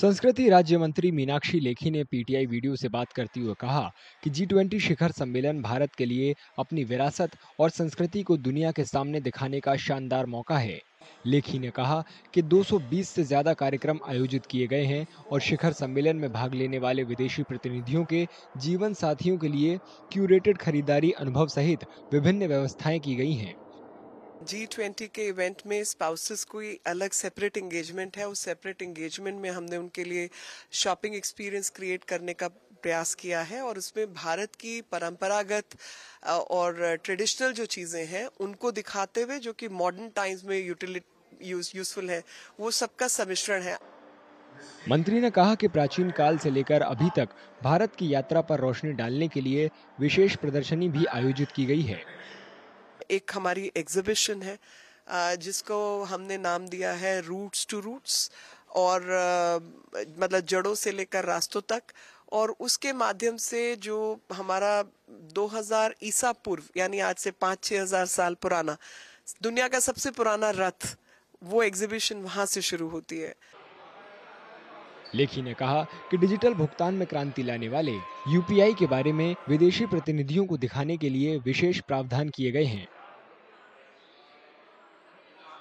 संस्कृति राज्य मंत्री मीनाक्षी लेखी ने पीटीआई वीडियो से बात करते हुए कहा कि जी ट्वेंटी शिखर सम्मेलन भारत के लिए अपनी विरासत और संस्कृति को दुनिया के सामने दिखाने का शानदार मौका है लेखी ने कहा कि 220 से ज्यादा कार्यक्रम आयोजित किए गए हैं और शिखर सम्मेलन में भाग लेने वाले विदेशी प्रतिनिधियों के जीवन साथियों के लिए क्यूरेटेड खरीदारी अनुभव सहित विभिन्न व्यवस्थाएं की गई हैं जी ट्वेंटी के इवेंट में स्पाउसेस को अलग सेपरेट इंगेजमेंट है उस सेपरेट इंगेजमेंट में हमने उनके लिए शॉपिंग एक्सपीरियंस क्रिएट करने का प्रयास किया है और उसमें भारत की परंपरागत और ट्रेडिशनल जो चीज़ें हैं उनको दिखाते हुए जो कि मॉडर्न टाइम्स में यूटिलिट यूज यूजफुल है वो सबका सम्मिश्रण है मंत्री ने कहा कि प्राचीन काल से लेकर अभी तक भारत की यात्रा पर रोशनी डालने के लिए विशेष प्रदर्शनी भी आयोजित की गई है एक हमारी एग्जिबिशन है जिसको हमने नाम दिया है रूट्स टू रूट्स और मतलब जड़ों से लेकर रास्तों तक और उसके माध्यम से जो हमारा 2000 ईसा पूर्व यानी आज से पाँच छः हज़ार साल पुराना दुनिया का सबसे पुराना रथ वो एग्जीबिशन वहाँ से शुरू होती है लेखी ने कहा कि डिजिटल भुगतान में क्रांति लाने वाले यूपीआई के बारे में विदेशी प्रतिनिधियों को दिखाने के लिए विशेष प्रावधान किए गए हैं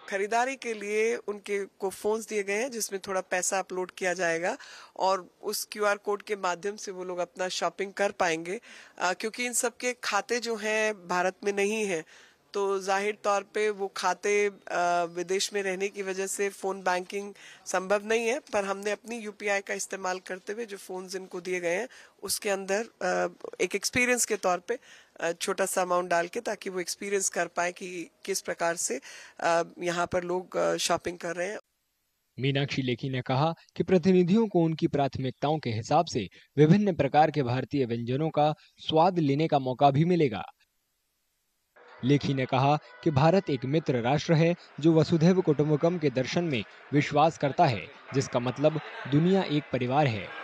खरीदारी के लिए उनके को फोन्स दिए गए हैं जिसमें थोड़ा पैसा अपलोड किया जाएगा और उस क्यूआर कोड के माध्यम से वो लोग अपना शॉपिंग कर पाएंगे आ, क्योंकि इन सबके खाते जो हैं भारत में नहीं है तो जाहिर तौर पे वो खाते विदेश में रहने की वजह से फ़ोन बैंकिंग संभव नहीं है पर हमने अपनी यूपीआई का इस्तेमाल करते हुए जो फ़ोन इनको दिए गए हैं उसके अंदर एक एक्सपीरियंस के तौर पे छोटा सा अमाउंट डाल के ताकि वो एक्सपीरियंस कर पाए कि किस प्रकार से यहाँ पर लोग शॉपिंग कर रहे हैं मीनाक्षी लेखी ने कहा कि प्रतिनिधियों को उनकी प्राथमिकताओं के हिसाब से विभिन्न प्रकार के भारतीय व्यंजनों का स्वाद लेने का मौका भी मिलेगा लेखी ने कहा कि भारत एक मित्र राष्ट्र है जो वसुधैव कुटुम्बकम के दर्शन में विश्वास करता है जिसका मतलब दुनिया एक परिवार है